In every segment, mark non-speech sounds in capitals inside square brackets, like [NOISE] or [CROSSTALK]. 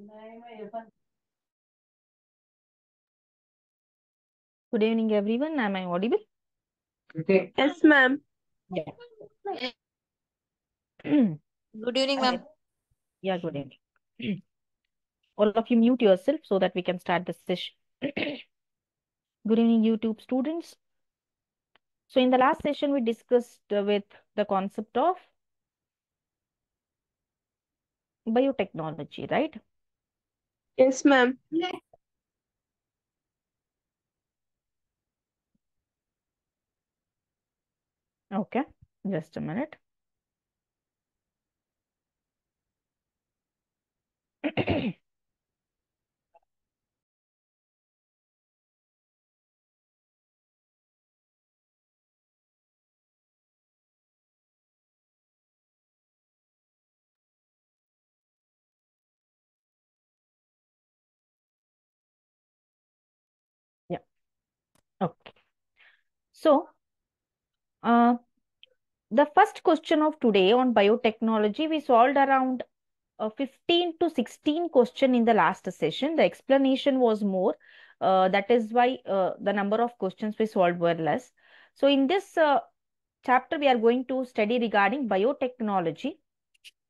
Good evening, everyone. Am I audible? Okay. Yes, ma'am. Yeah. good evening, ma'am. Yeah, good evening. [CLEARS THROAT] All of you mute yourself so that we can start the session. [CLEARS THROAT] good evening, YouTube students. So in the last session, we discussed with the concept of biotechnology, right? Yes, ma'am. Okay, just a minute. [CLEARS THROAT] So, uh, the first question of today on biotechnology, we solved around uh, 15 to 16 question in the last session. The explanation was more. Uh, that is why uh, the number of questions we solved were less. So, in this uh, chapter, we are going to study regarding biotechnology.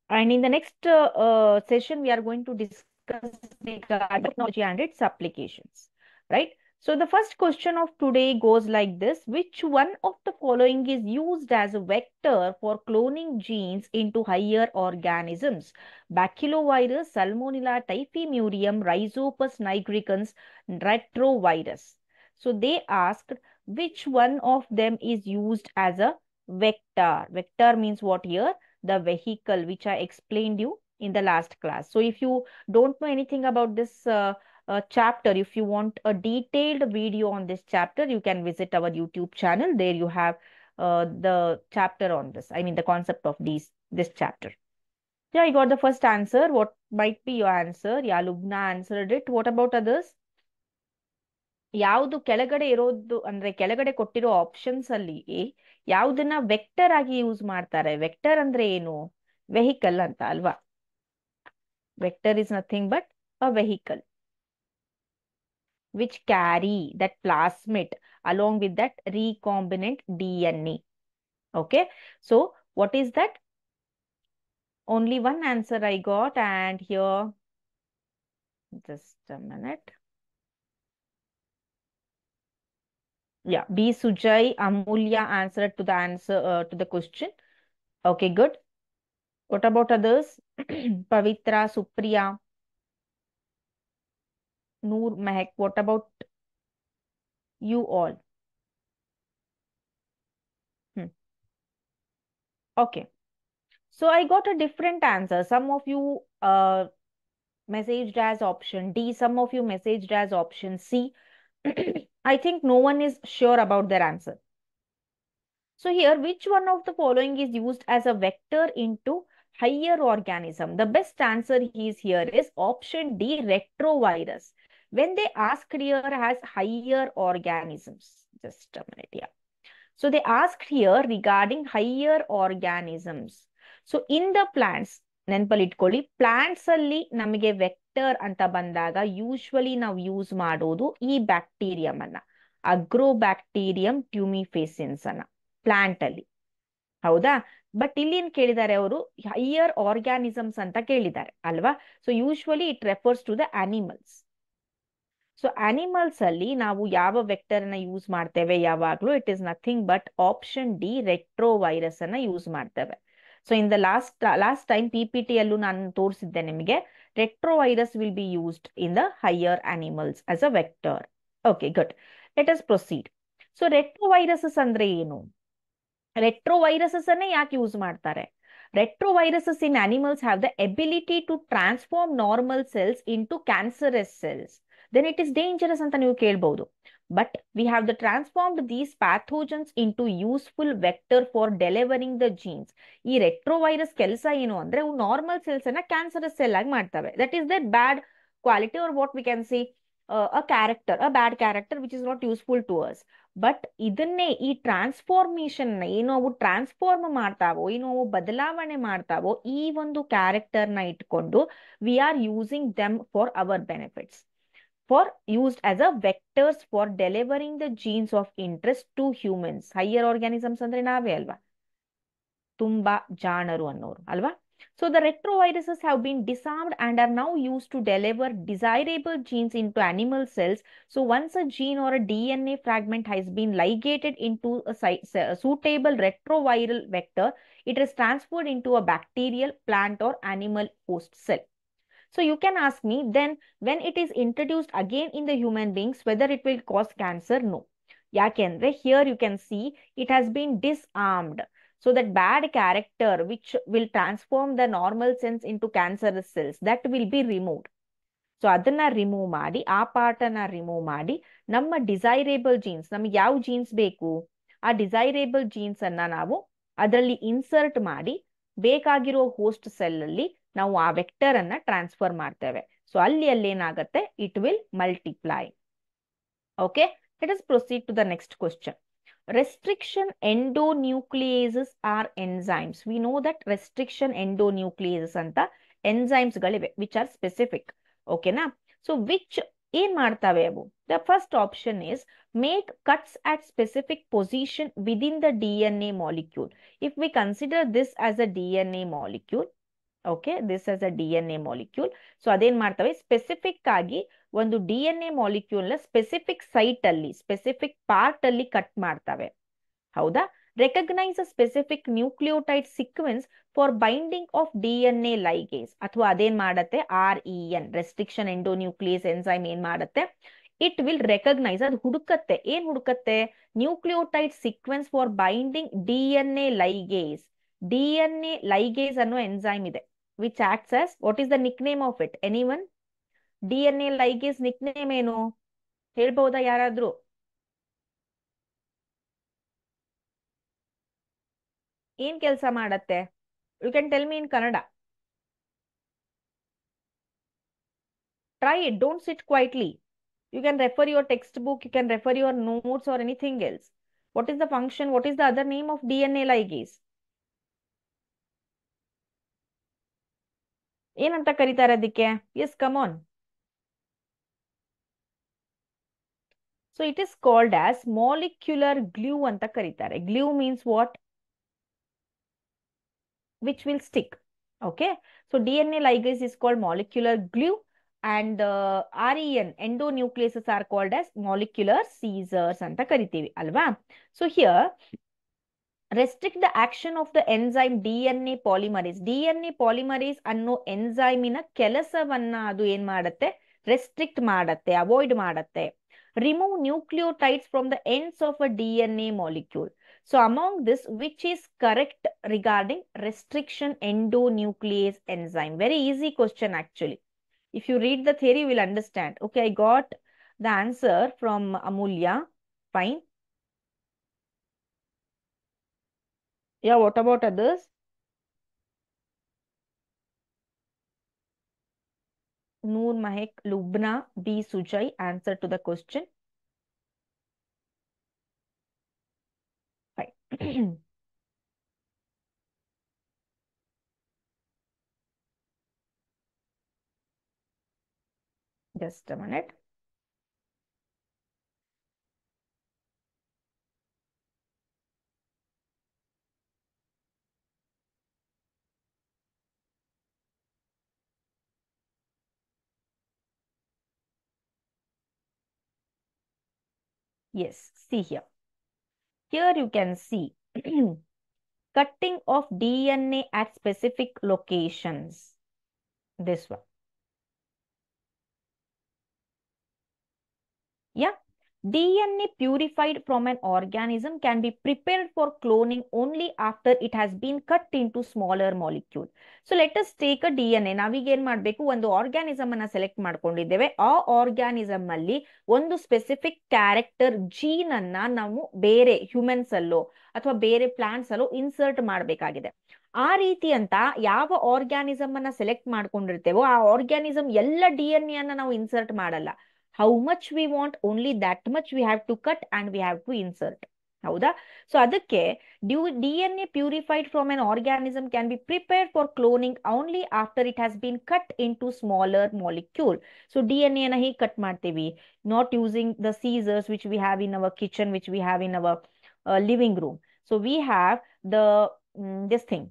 And in the next uh, session, we are going to discuss regarding technology and its applications, right? So the first question of today goes like this. Which one of the following is used as a vector for cloning genes into higher organisms? Baculovirus, Salmonella, Typhimurium, Rhizopus nigricans, retrovirus. So they asked which one of them is used as a vector. Vector means what here? The vehicle which I explained you in the last class. So if you don't know anything about this uh, uh, chapter if you want a detailed video on this chapter you can visit our youtube channel there you have uh, the chapter on this i mean the concept of these this chapter yeah i got the first answer what might be your answer yeah lubna answered it what about others ಯಾವುದು ಕೆಳಗಡೆ ಇರೋದು ಅಂದ್ರೆ ಕೆಳಗಡೆ ಕೊಟ್ಟಿರೋ options ಅಲ್ಲಿ ಯಾವುದನ್ನ vector ಆಗಿ use ಮಾಡ್ತಾರೆ ವೆಕ್ಟರ್ ಅಂದ್ರೆ ಏನು ವೆಹಿಕಲ್ ಅಂತ ಅಲ್ವಾ vector is nothing but a vehicle which carry that plasmid along with that recombinant DNA. Okay, so what is that? Only one answer I got and here, just a minute. Yeah, B. Sujay Amulya answered to the answer uh, to the question. Okay, good. What about others? [CLEARS THROAT] Pavitra, Supriya. Noor Mahek, what about you all? Hmm. Okay. So I got a different answer. Some of you uh, messaged as option D, some of you messaged as option C. [CLEARS THROAT] I think no one is sure about their answer. So here, which one of the following is used as a vector into higher organism? The best answer is here is option D, retrovirus. when they asked here has higher organisms. Just a minute, yeah. So they asked here regarding higher organisms. So in the plants, ಇಟ್ಕೊಳ್ಳಿ plants ಅಲ್ಲಿ ನಮಗೆ vector ಅಂತ ಬಂದಾಗ usually ನಾವು use ಮಾಡೋದು ಈ bacterium ಅನ್ನ agro bacterium ಟ್ಯೂಮಿಫೇಸಿನ್ಸ್ ಅನ್ನ ಪ್ಲಾಂಟ್ ಅಲ್ಲಿ ಹೌದಾ ಬಟ್ ಇಲ್ಲಿ ಏನ್ ಕೇಳಿದ್ದಾರೆ ಅವರು ಹೈಯರ್ ಆರ್ಗ್ಯಾನಿಸಮ್ಸ್ ಅಂತ ಕೇಳಿದ್ದಾರೆ ಅಲ್ವಾ so usually it refers to the animals so animals ಅಲ್ಲಿ ನಾವು ಯಾವ ವೆಕ್ಟರ್ ಅನ್ನ ಯೂಸ್ ಮಾಡ್ತೇವೆ ಯಾವಾಗ್ಲೂ it is nothing but option D retrovirus ಅನ್ನ ಯೂಸ್ ಮಾಡ್ತೇವೆ so in the last last time P P T ಅಲ್ಲೂ ನಾನು ತೋರಿಸಿದ್ದೆ ನಿಮಗೆ retrovirus will be used in the higher animals as a vector okay good let us proceed so retroviruses ಅಂದ್ರೆ ಏನು retroviruses ಅನ್ನೇ ಯಾಕೆ use ಮಾಡ್ತಾರೆ retroviruses in animals have the ability to transform normal cells into cancerous cells then it is dangerous ಅಂತ ನೀವು ಕೇಳಬಹುದು but we have the transformed these pathogens into useful vector for delivering the genes ಈ retrovirus ಕೆಲಸ ಏನು ಅಂದ್ರೆ ಅವು normal cells ಅನ್ನ cancerous cell ಆಗಿ ಮಾಡ್ತವೆ that is that bad quality or what we can see a character a bad character which is not useful to ours but ಇದನ್ನೇ ಈ ಟ್ರಾನ್ಸ್ಫಾರ್ಮೇಶನ್ ಏನೋ ಅವು ಟ್ರಾನ್ಸ್ಫಾರ್ಮ್ ಮಾಡ್ತಾವೋ ಏನೋ ಅವು ಬದಲಾವಣೆ ಮಾಡ್ತಾವೋ ಈ ಒಂದು ಕ್ಯಾರೆಕ್ಟರ್ನ ಇಟ್ಕೊಂಡು we are using them for our benefits for used as a vectors for delivering the genes of interest to humans higher organisms andre ನಾವೇ ಅಲ್ವಾ ತುಂಬಾ ಜಾಣರು ಅನ್ನೋರು So the retroviruses have been disarmed and are now used to deliver desirable genes into animal cells. So once a gene or a DNA fragment has been ligated into a suitable retroviral vector, it is transferred into a bacterial, plant or animal host cell. So you can ask me then when it is introduced again in the human beings whether it will cause cancer? No. Yakendre here you can see it has been disarmed. So that bad character which will transform the normal cells into cancerous cells that will be removed. So, ಅದನ್ನ remove ಮಾಡಿ ಆ ಪಾರ್ಟನ್ನ remove ಮಾಡಿ ನಮ್ಮ desirable jeans ನಮಗೆ ಯಾವ jeans ಬೇಕು ಆ desirable jeans ಅನ್ನ ನಾವು ಅದರಲ್ಲಿ ಇನ್ಸರ್ಟ್ ಮಾಡಿ ಬೇಕಾಗಿರೋ ಹೋಸ್ಟ್ ಸೆಲ್ ಅಲ್ಲಿ ನಾವು ಆ ವೆಕ್ಟರ್ ಅನ್ನ ಟ್ರಾನ್ಸ್ಫರ್ ಮಾಡ್ತೇವೆ ಸೊ ಅಲ್ಲಿ ಅಲ್ಲಿ ಏನಾಗುತ್ತೆ it will multiply okay let us proceed to the next question nucleases are are we know that restriction endonucleases ಅಂತ ಎನ್ಸೈಮ್ಸ್ ಗಳಿವೆ ವಿಚ್ ಆರ್ ಸ್ಪೆಸಿಫಿಕ್ ಓಕೆನಾ ಸೊ ವಿಚ್ ಏನ್ ಮಾಡ್ತಾವೆ ಅವು the first option is make cuts at specific position within the D N A molecule if we consider this as a D N A molecule okay this as a D N A molecule so ಅದೇನ್ ಮಾಡ್ತವೆ specific ಆಗಿ ಒಂದು D N A molecule ನ specific site ಅಲ್ಲಿ specific part ಅಲ್ಲಿ cut ಮಾಡ್ತವೆ ಹೌದಾ recognise a specific nucleotide sequence for binding of D N A ligase ಅಥವಾ ಅದೇನ್ ಮಾಡತ್ತೆ R E N restriction endonuclease enzyme ಏನ್ ಮಾಡುತ್ತೆ ಇಟ್ ವಿಲ್ ರೆಕಗ್ನೈಸ್ ಅದು ಹುಡುಕತ್ತೆ ಏನ್ ಹುಡುಕತ್ತೆ nucleotide sequence for binding D N A ligase D N A ligase ಅನ್ನೋ ಎನ್ಸೈಮ್ ಇದೆ which acts as what is the nickname of it anyone DNA ligase nickname ಏನು ಹೇಳ್ಬಹುದಾ ಯಾರಾದ್ರೂ ಏನ್ ಕೆಲಸ ಮಾಡತ್ತೆ you can tell me in Kannada try it don't sit quietly you can refer your text book you can refer your notes or anything else what is the function what is the other name of DNA ligase ಏನಂತ ಕರೀತಾರೆ ಅದಕ್ಕೆ yes come on so it is called as molecular glue ಅಂತ ಕರೀತಾರೆ glue means what which will stick okay so D N A ligase is called molecular glue and R E N endonucleases are called as molecular scissors ಅಂತ ಕರಿತೀವಿ ಅಲ್ವಾ so here restrict the action of the enzyme DNA polymerase. DNA polymerase anno enzyme in a kelasavanna adu en madate, restrict madate, avoid madate. Remove nucleotides from the ends of a DNA molecule. So among this, which is correct regarding restriction endonuclease enzyme? Very easy question actually. If you read the theory, you will understand. Okay, I got the answer from Amulya. Fine. Yeah, what about others? Noor Mahek Lubna B. Sujai answer to the question. Fine. [CLEARS THROAT] Just a minute. Yes, see here. Here you can see [CLEARS THROAT] cutting of DNA at specific locations. This one. Yeah. DNA purified from an organism can be prepared for cloning only after it has been cut into smaller molecule. So let us take a DNA. ನಾವೀಗೇನ್ ಮಾಡಬೇಕು ಒಂದು organism ಅನ್ನ select ಮಾಡ್ಕೊಂಡಿದ್ದೇವೆ ಆ organism ಅಲ್ಲಿ ಒಂದು specific character gene ಅನ್ನ ನಾವು ಬೇರೆ ಹ್ಯೂಮನ್ಸ್ ಅಲ್ಲೋ ಅಥವಾ ಬೇರೆ ಪ್ಲಾಂಟ್ಸ್ ಅಲ್ಲೋ ಇನ್ಸರ್ಟ್ ಮಾಡ್ಬೇಕಾಗಿದೆ ಆ ರೀತಿ ಅಂತ ಯಾವ ಆರ್ಗ್ಯಾನಿಸಮ್ ಅನ್ನ ಸೆಲೆಕ್ಟ್ ಮಾಡ್ಕೊಂಡಿರ್ತೇವೋ ಆ ಆರ್ಗ್ಯಾನಿಸಮ್ ಎಲ್ಲ ಡಿ ಎನ್ ಎ ಅನ್ನ ನಾವು ಇನ್ಸರ್ಟ್ ಮಾಡಲ್ಲ how much we want, only that much we have to cut and we have to insert. So, other care. DNA purified from an organism can be prepared for cloning only after it has been cut into smaller molecule. So, DNA nahi cut martevi, not using the scissors which we have in our kitchen, which we have in our uh, living room. So, we have the mm, this thing,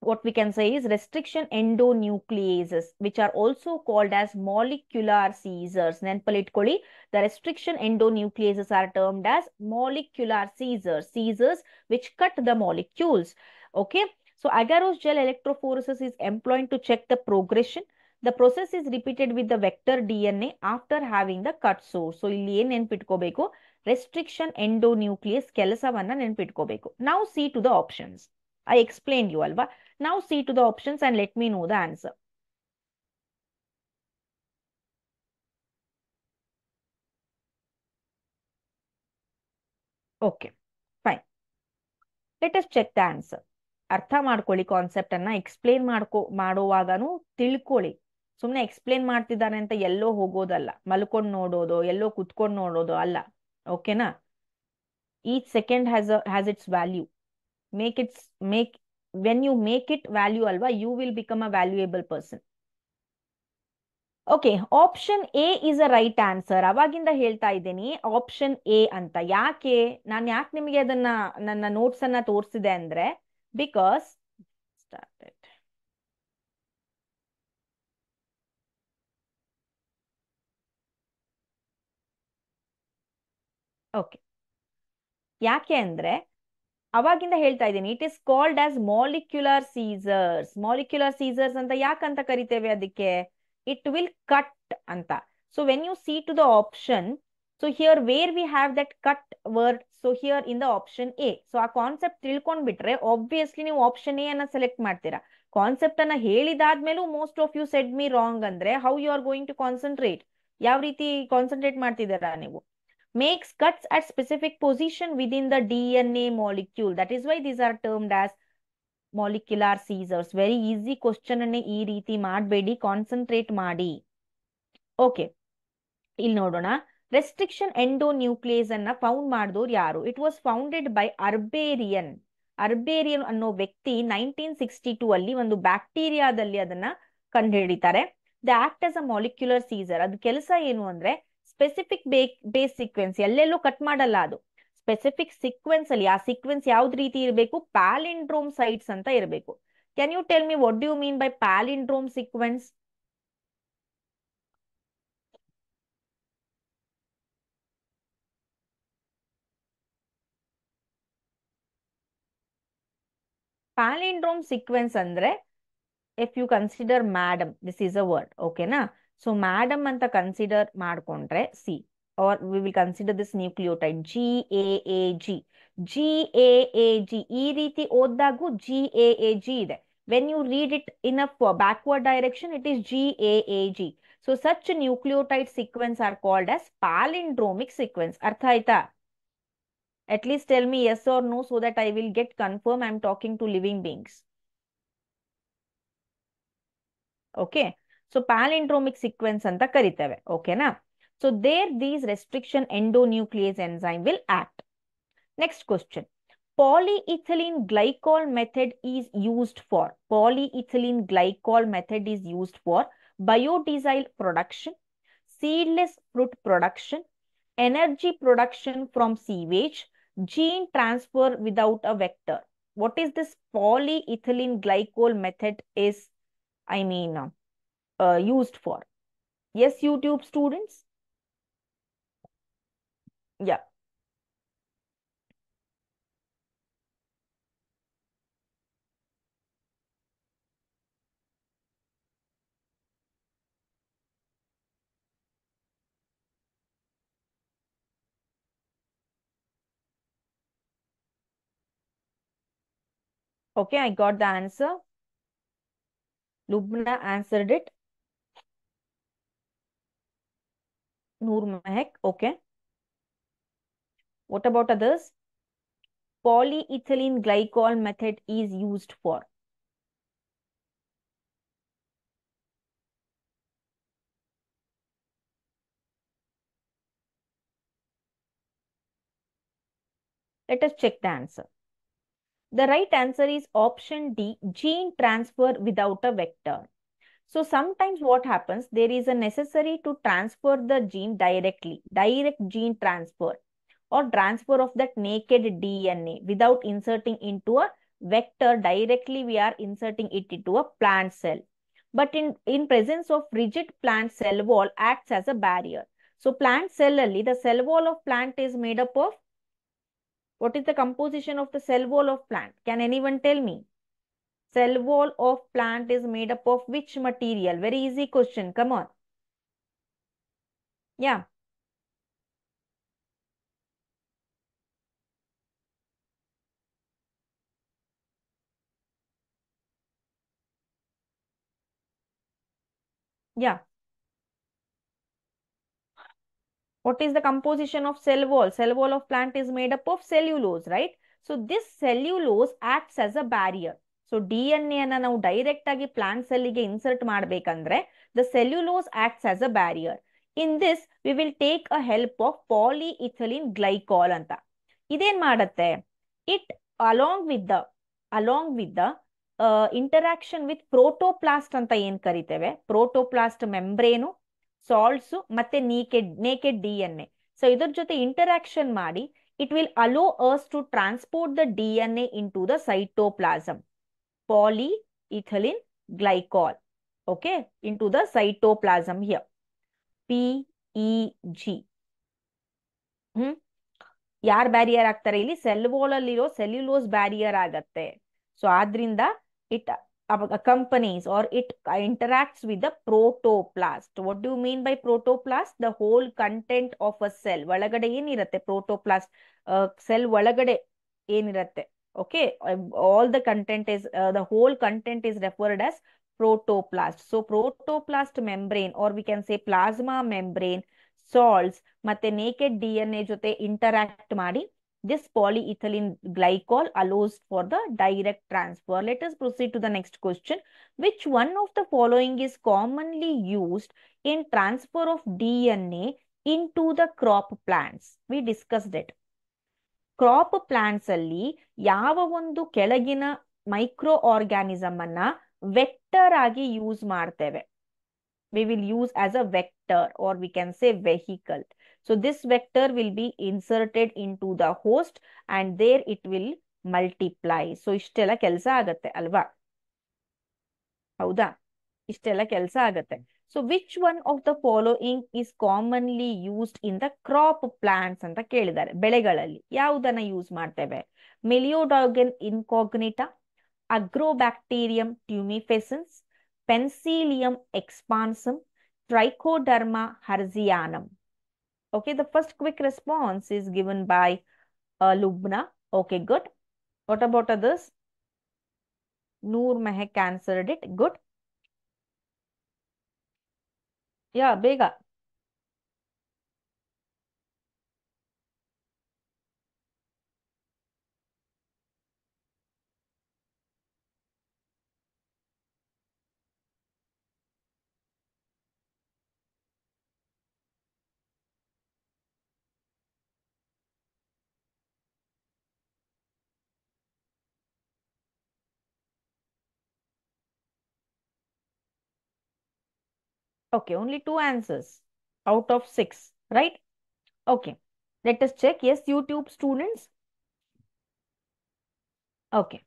what we can say is restriction endonucleases, which are also called as molecular seizures. politically, the restriction endonucleases are termed as molecular seizures, seizures which cut the molecules. Okay, so agarose gel electrophoresis is employed to check the progression. The process is repeated with the vector DNA after having the cut source. So, and ಏನು restriction restriction endonuclease and ನೆನ್ಪಿಟ್ಕೋಬೇಕು Now see to the options. I explain you ಅಲ್ವಾ ನಾವು see to the options and let me know the answer okay fine let's check the answer ಅರ್ಥ ಮಾಡ್ಕೊಳ್ಳಿ concept ಅನ್ನ explain ಮಾಡ್ಕೊ ಮಾಡುವಾಗನು ತಿಳ್ಕೊಳ್ಳಿ ಸುಮ್ಮನೆ ಎಕ್ಸ್ಪ್ಲೇನ್ ಮಾಡ್ತಿದ್ದಾನೆ ಅಂತ ಎಲ್ಲೋ ಹೋಗೋದಲ್ಲ ಮಲ್ಕೊಂಡು ನೋಡೋದು ಎಲ್ಲೋ ಕುತ್ಕೊಂಡು ನೋಡೋದು ಅಲ್ಲ ಓಕೆನಾ each second has has its value make its make when you make it value ಅಲ್ವಾ you will become a valuable person okay option A is a right answer ಅವಾಗಿಂದ ಹೇಳ್ತಾ ಇದ್ದೀನಿ ಆಪ್ಷನ್ ಎ ಅಂತ ಯಾಕೆ ನಾನು ಯಾಕೆ ನಿಮಗೆ ಅದನ್ನ ನನ್ನ ನೋಟ್ಸ್ ಅನ್ನ ತೋರಿಸಿದೆ ಅಂದ್ರೆ ಬಿಕಾಸ್ ಓಕೆ ಯಾಕೆ ಅಂದ್ರೆ ಅವಾಗಿಂದ ಹೇಳ್ತಾ ಇದ್ದೀನಿ it is called as molecular scissors molecular scissors ಅಂತ ಯಾಕಂತ ಕರಿತೇವೆ ಅದಕ್ಕೆ ಇಟ್ ವಿಲ್ ಕಟ್ ಅಂತ so when you see to the option so here where we have that cut word so here in the option A so ಆ concept ತಿಳ್ಕೊಂಡ್ಬಿಟ್ರೆ obviously ನೀವು option A ಅನ್ನ select ಮಾಡ್ತೀರಾ ಕಾನ್ಸೆಪ್ಟ್ ಅನ್ನ ಹೇಳಿದಾದ್ಮೇಲೂ most of you said me wrong ಅಂದ್ರೆ how you are going to concentrate ಯಾವ ರೀತಿ ಕಾನ್ಸಂಟ್ರೇಟ್ ಮಾಡ್ತಿದ್ದೀರಾ ನೀವು makes cuts at specific position within the DNA molecule. That is why these are termed as molecular scissors. Very easy question ಅನ್ನು ಈ ರೀತಿ ಮಾಡಬೇಡಿ concentrate ಮಾಡಿ ಓಕೆ ಇಲ್ಲಿ ನೋಡೋಣ ರೆಸ್ಟ್ರಿಕ್ಷನ್ ಎಂಡೋ ನ್ಯೂಕ್ಲಿಯಸ್ ಅನ್ನ ಫೌಂಡ್ ಮಾಡಿದವ್ರು ಯಾರು ಇಟ್ ವಾಸ್ ಫೌಂಡೆಡ್ ಬೈ ಅರ್ಬೇರಿಯನ್ ಅರ್ಬೇರಿಯನ್ ಅನ್ನೋ ವ್ಯಕ್ತಿ ನೈನ್ಟೀನ್ ಸಿಕ್ಸ್ಟಿ ಟೂ ಅಲ್ಲಿ ಒಂದು ಬ್ಯಾಕ್ಟೀರಿಯಾದಲ್ಲಿ ಅದನ್ನ ಕಂಡುಹಿಡಿತಾರೆ the act as a molecular scissor ಅದ್ ಕೆಲಸ ಏನು ಅಂದ್ರೆ ಸ್ಪೆಸಿಫಿಕ್ ಬೇಸ್ ಸೀಕ್ವೆನ್ಸ್ ಎಲ್ಲೆಲ್ಲೂ ಕಟ್ ಮಾಡಲ್ಲ ಅದು ಸ್ಪೆಸಿಫಿಕ್ ಸೀಕ್ವೆನ್ಸ್ ಅಲ್ಲಿ ಆ ಸೀಕ್ವೆನ್ಸ್ ಯಾವ್ದು ರೀತಿ ಇರಬೇಕು ಪ್ಯಾಲಿಂಡ್ರೋಮ್ ಸೈಟ್ಸ್ ಅಂತ ಇರಬೇಕು can you tell me what you mean by palindrome sequence palindrome sequence ಅಂದ್ರೆ if you consider madam this is a word ಓಕೆನಾ सो मैडम अंत कन्डर्क्रे और वि विडर this nucleotide G A A G G A A G रीति ओदू G A A G when you read it in backward डैरे it is G A A G so such nucleotide sequence are called as पालिंड्रोमिक सीक्वे अर्थ आयता At least tell me yes or no so that I will get confirm I am talking to living beings. Okay. So so palindromic sequence ಅಂತ okay ಓಕೆನಾ so there these restriction endonuclease enzyme will act. Next question: polyethylene glycol method is used for polyethylene glycol method is used for biodiesel production seedless fruit production energy production from sewage gene transfer without a vector what is this polyethylene glycol method is i mean uh, uh, used for. Yes, YouTube students? Yeah. Okay, I got the answer. Lubna answered it Noor Mahek, okay. What about others? Polyethylene glycol method is used for. Let us check the answer. The right answer is option D, gene transfer without a vector. So sometimes what happens, there is a necessary to transfer the gene directly, direct gene transfer or transfer of that naked DNA without inserting into a vector directly we are inserting it into a plant cell. But in, in presence of rigid plant cell wall acts as a barrier. So plant cell the cell wall of plant is made up of, what is the composition of the cell wall of plant? Can anyone tell me? Cell wall of plant is made up of which material? Very easy question. Come on. Yeah. Yeah. What is the composition of cell wall? Cell wall of plant is made up of cellulose, right? So this cellulose acts as a barrier. So D N ಎನ ನಾವು direct ಆಗಿ plant ಸೆಲ್ಲಿಗೆ insert ಮಾಡ್ಬೇಕಂದ್ರೆ the cellulose acts as a barrier in this we will take a help of polyethylene glycol ಅಂತ ಇದೇನ್ ಮಾಡತ್ತೆ it along with the along with the interaction with protoplast ಅಂತ ಏನ್ ಕರಿತೇವೆ ಪ್ರೋಟೋಪ್ಲಾಸ್ಟ್ ಮೆಂಬ್ರೇನು ಸಾಲ್ಟ್ಸು ಮತ್ತೆ naked naked D N A so ಇದ್ರ ಜೊತೆ interaction ಮಾಡಿ it will allow us to transport the D N A into the cytoplasm polyethylene glycol okay into the cytoplasm here peg hmm yaar barrier aagtare illi cell wall alli iro cellulose barrier aagutte so adrinda it accompanies or it interacts with the protoplast. What do you mean by protoplast? The whole content of a cell. yen irutte protoplast. cell cell yen irutte okay um, all the content is uh, the whole content is referred as protoplast so protoplast membrane or we can say plasma membrane salts matte naked dna jote interact marry this polyethylene glycol allows for the direct transfer. Let us proceed to the next question. Which one of the following is commonly used in transfer of DNA into the crop plants? We discussed it. Crop plants ಅಲ್ಲಿ ಯಾವ ಒಂದು ಕೆಳಗಿನ microorganism ಅನ್ನ vector ಆಗಿ use ಮಾಡ್ತೇವೆ we will use as a vector or we can say vehicle so this vector will be inserted into the host and there it will multiply so ಇಷ್ಟೆಲ್ಲ ಕೆಲಸ ಆಗತ್ತೆ ಅಲ್ವಾ ಹೌದಾ ಇಷ್ಟೆಲ್ಲ ಕೆಲಸ ಆಗತ್ತೆ so which one of the following is commonly used in the crop plants ಅಂತ ಕೇಳಿದ್ದಾರೆ ಬೆಳೆಗಳಲ್ಲಿ ಯಾವುದನ್ನ ಯೂಸ್ ಮಾಡ್ತೇವೆ Meloidogyne incognita Agrobacterium tumefaciens Penicillium expansum Trichoderma harzianum okay the first quick response is given by Lubna okay good what about others Noor Mehak answered it good Ja, mega. Okay, only two answers out of six, right? Okay, let us check. Yes, YouTube students. Okay,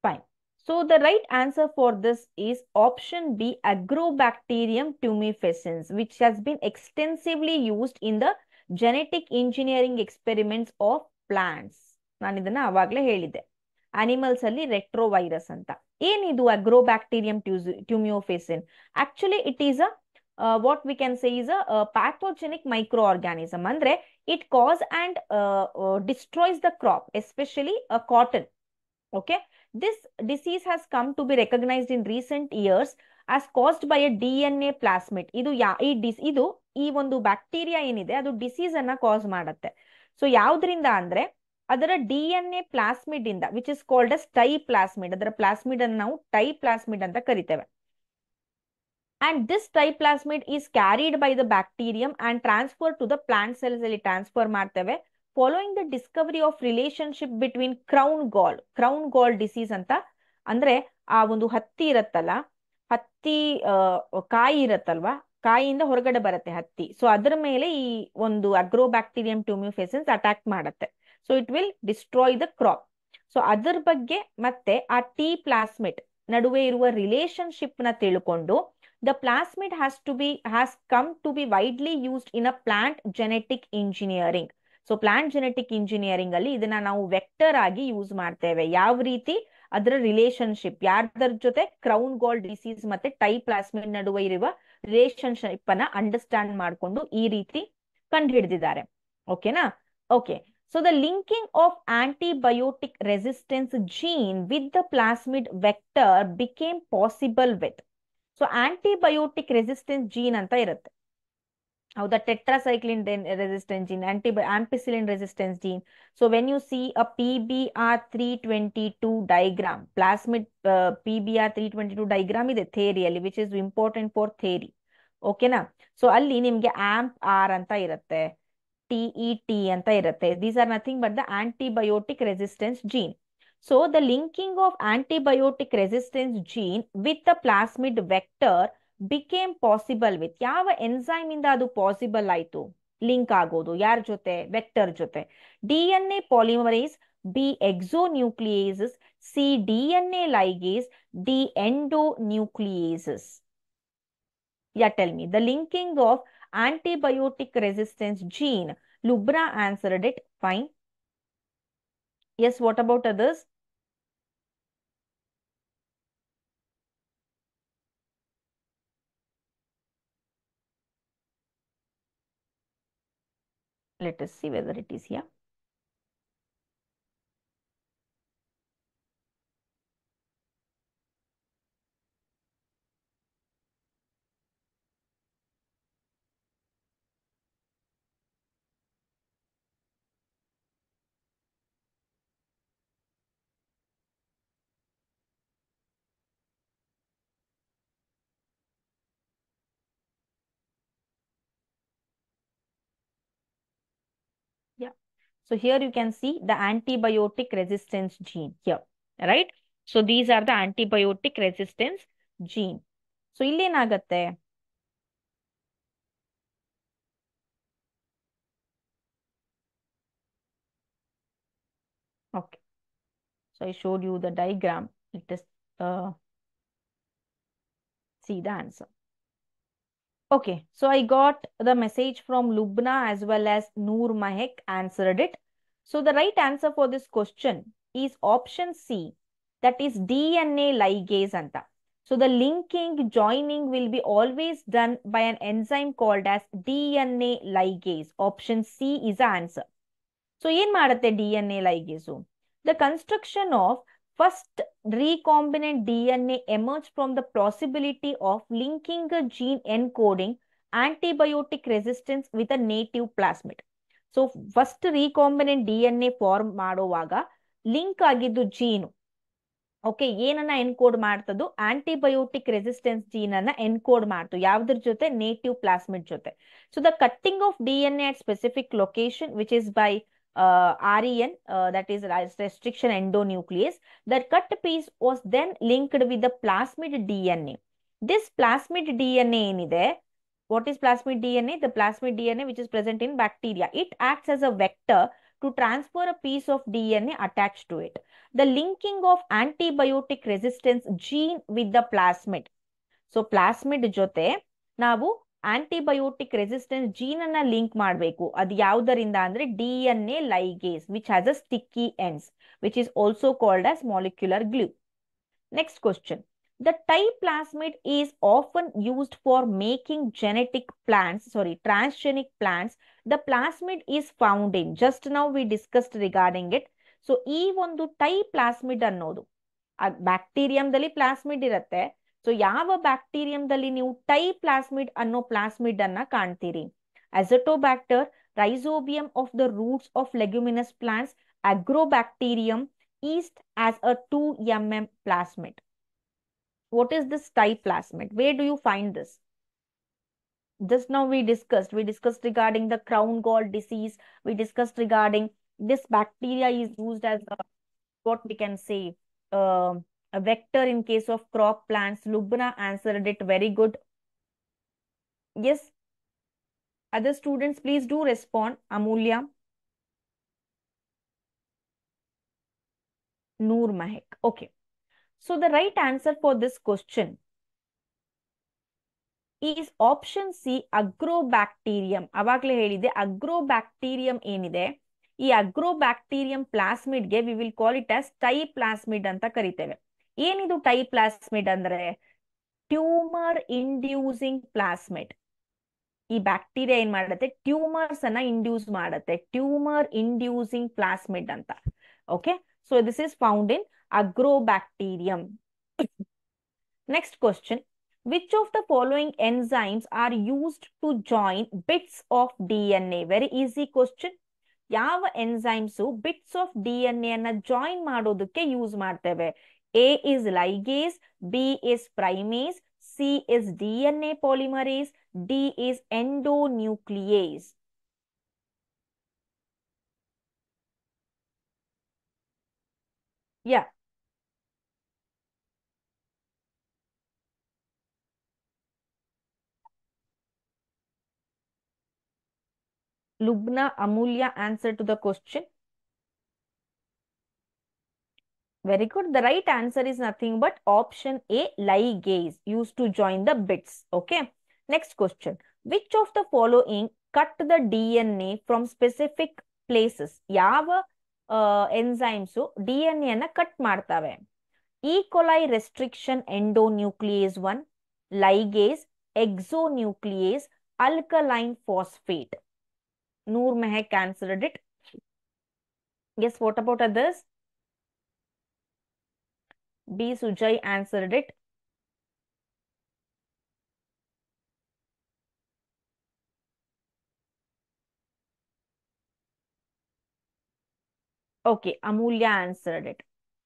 fine. So the right answer for this is option B, Agrobacterium tumefaciens, which has been extensively used in the genetic engineering experiments of plants. ನಾನು ಇದನ್ನ ಆವಾಗಲೇ helide. Animals ಅಲ್ಲಿ virus ಅಂತ ಏನಿದು Agrobacterium ಟ್ಯೂಸ್ tumefaciens actually it is a what we can say is a pathogenic microorganism ಅಂದ್ರೆ it causes and destroys the crop especially cotton okay this disease has come to be recognised in recent years as caused by a D N A plasmid ಇದು ಈ ಡಿಸ್ ಇದು ಈ ಒಂದು bacteria ಏನಿದೆ ಅದು disease ಅನ್ನ ಕಾಸ್ ಮಾಡುತ್ತೆ ಸೊ ಯಾವ್ದ್ರಿಂದ ಅಂದ್ರೆ ಅದರ ಡಿ ಎನ್ ಎ ಪ್ಲಾಸ್ಮಿಡ್ ಇಂದ which is called as Ti plasmid ಅದರ ಪ್ಲಾಸ್ಮಿಡ್ ಅನ್ನು ನಾವು ಟೈ ಪ್ಲಾಸ್ಮಿಡ್ ಅಂತ ಕರಿತೇವೆ and this Ti plasmid is carried by the bacterium and transfer to the plant cells ಅಲ್ಲಿ ಟ್ರಾನ್ಸ್ಫರ್ ಮಾಡ್ತೇವೆ following the discovery of relationship between crown gall crown gall disease ಅಂತ ಅಂದ್ರೆ ಆ ಒಂದು ಹತ್ತಿ ಇರತ್ತಲ್ಲ ಹತ್ತಿ ಕಾಯಿ ಇರತ್ತಲ್ವಾ ಕಾಯಿಯಿಂದ ಹೊರಗಡೆ ಬರುತ್ತೆ ಹತ್ತಿ ಸೊ ಅದರ ಮೇಲೆ ಈ ಒಂದು ಅಗ್ರೋ ಬ್ಯಾಕ್ಟೀರಿಯಂ ಟ್ಯೂಮ್ಯುಫೆಸನ್ಸ್ ಅಟ್ಯಾಕ್ ಮಾಡುತ್ತೆ so it will destroy the crop so ಅದರ ಬಗ್ಗೆ ಮತ್ತೆ ಆ ಟಿ ಪ್ಲಾಸ್ಮೆಟ್ ನಡುವೆ ಇರುವ ರಿಲೇಶನ್ಶಿಪ್ ನ ತಿಳ್ಕೊಂಡು the plasmid has to be has come to be widely used in a plant genetic engineering so plant genetic engineering ಅಲ್ಲಿ ಇದನ್ನ ನಾವು ವೆಕ್ಟರ್ ಆಗಿ ಯೂಸ್ ಮಾಡ್ತೇವೆ ಯಾವ ರೀತಿ ಅದರ ರಿಲೇಶನ್ಶಿಪ್ ಯಾರ್ದರ ಜೊತೆ ಕ್ರೌನ್ ಗೋಲ್ಡ್ ಡಿಸೀಸ್ ಮತ್ತೆ ಟೈ ಪ್ಲಾಸ್ಮೆಟ್ ನಡುವೆ ಇರುವ ರಿಲೇಶನ್ಶಿಪ್ ಅನ್ನ ಅಂಡರ್ಸ್ಟ್ಯಾಂಡ್ ಮಾಡಿಕೊಂಡು ಈ ರೀತಿ ಕಂಡು ಹಿಡಿದಿದ್ದಾರೆ ಓಕೆನಾ okay so the linking of antibiotic resistance gene with the plasmid vector became possible with so antibiotic resistance gene ಅಂತ ಇರುತ್ತೆ ಹೌದಾ ಟೆಟ್ರಾಸೈಕ್ಲಿನ್ ರೆಸಿಸ್ಟೆನ್ಸ್ ಜೀನ್ ಆಂಟಿಬ ampicillin resistance gene so when you see a P R three twenty two diagram plasmid P B R three twenty two diagram ಇದೆ ಅಲ್ಲಿ which is important for theory ಓಕೆನಾ ಸೊ ಅಲ್ಲಿ ನಿಮ್ಗೆ ಆಂಪ್ ಆರ್ ಅಂತ ಇರುತ್ತೆ TET and thirate. These are nothing but the antibiotic resistance gene. So the linking of antibiotic resistance gene with the plasmid vector became possible with Yava enzyme in the adu possible aitu. Link agodu. Yar jote vector jote. DNA polymerase, B exonucleases, C DNA ligase, D endonucleases. Yeah, tell me the linking of antibiotic resistance gene. Lubra answered it fine. Yes, what about others? Let us see whether it is here. So here you can see the antibiotic resistance gene here, right? So these are the antibiotic resistance gene. So ಇಲ್ಲೇನಾಗತ್ತೆ Okay. So I showed you the diagram. Let us uh, see the answer. Okay, so I got the message from Lubna as well as Noor Mahek answered it. So the right answer for this question is option C, that is DNA ligase anta. So the linking, joining will be always done by an enzyme called as DNA ligase. Option C is the answer. So in Marathe DNA ligase. A ligase the First, recombinant DNA emerged from the possibility of linking a gene encoding antibiotic resistance with a native plasmid. So first recombinant D N A form ಮಾಡುವಾಗ link ಆಗಿದ್ದು gene okay ಏನನ್ನ encode ಮಾಡ್ತದ್ದು antibiotic resistance gene ಅನ್ನ encode ಮಾಡ್ತು ಯಾವ್ದ್ರ ಜೊತೆ native plasmid ಜೊತೆ so the cutting of D N at specific location which is by uh, REN, uh, that is restriction endonuclease. The cut piece was then linked with the plasmid DNA. This plasmid DNA there. what is plasmid DNA? The plasmid DNA which is present in bacteria. It acts as a vector to transfer a piece of DNA attached to it. The linking of antibiotic resistance gene with the plasmid. So plasmid jote, ನಾವು antibiotic resistance gene ಅನ್ನ link ಮಾಡಬೇಕು ಅದು ಯಾವುದರಿಂದ ಅಂದ್ರೆ D N A ligase which has a sticky ends which is also called as molecular glue next question the type plasmid is often used for making genetic plants sorry transgenic plants the plasmid is found in just now we discussed regarding it so ಈ ಒಂದು tie plasmid ಅನ್ನೋದು ಬ್ಯಾಕ್ಟೀರಿಯಂದಲ್ಲಿ plasmid ಇರುತ್ತೆ so ಯಾವ ಬ್ಯಾಕ್ಟೀರಿಯಂದಲ್ಲಿ ನೀವು tie plasmid ಅನ್ನೋ plasmid ಅನ್ನ ಕಾಣ್ತೀರಿ Acetobacter Rhizobium of the roots of leguminous plants Agrobacterium yeast as a two M M plasmid what What is this Ti plasmid Where do you find this just now we discussed we discussed regarding the crown gall disease we discussed regarding this bacteria is used as what we can say uh, a vector in case of crop plants. Lubna answered it very good. Yes. Other students, please do respond. Amulya. Noor Mahek. Okay. So, the right answer for this question is option C, agrobacterium. Avakle helide, agrobacterium enide. E agrobacterium plasmid ge, we will call it as type plasmid anta kariteve. ಏನಿದು Ti plasmid ಅಂದ್ರೆ tumour inducing plasmid ಈ bacteria ಏನ್ ಮಾಡುತ್ತೆ tumours ಅನ್ನ induce ಮಾಡುತ್ತೆ tumour inducing plasmid ಅಂತ okay so this is found in Agrobacterium next question which of the following enzymes are used to join bits of D N A very easy question ಯಾವ enzymes bits of D N A ಅನ್ನ join ಮಾಡೋದಕ್ಕೆ use ಮಾಡ್ತೇವೆ A is ligase, B is primase, C is DNA polymerase, D is endonuclease. Yeah. Lubna Amulya answer to the question. Very good. The right answer is nothing but option A, ligase, used to join the bits. Okay. Next question. Which of the following cut the DNA from specific places? Yava uh, DNA na cut martave. E. coli restriction endonuclease 1, ligase, exonuclease, alkaline phosphate. Noor Mehek answered it. Guess what about others? B. Sujay answered it. Okay, Amulya answered it.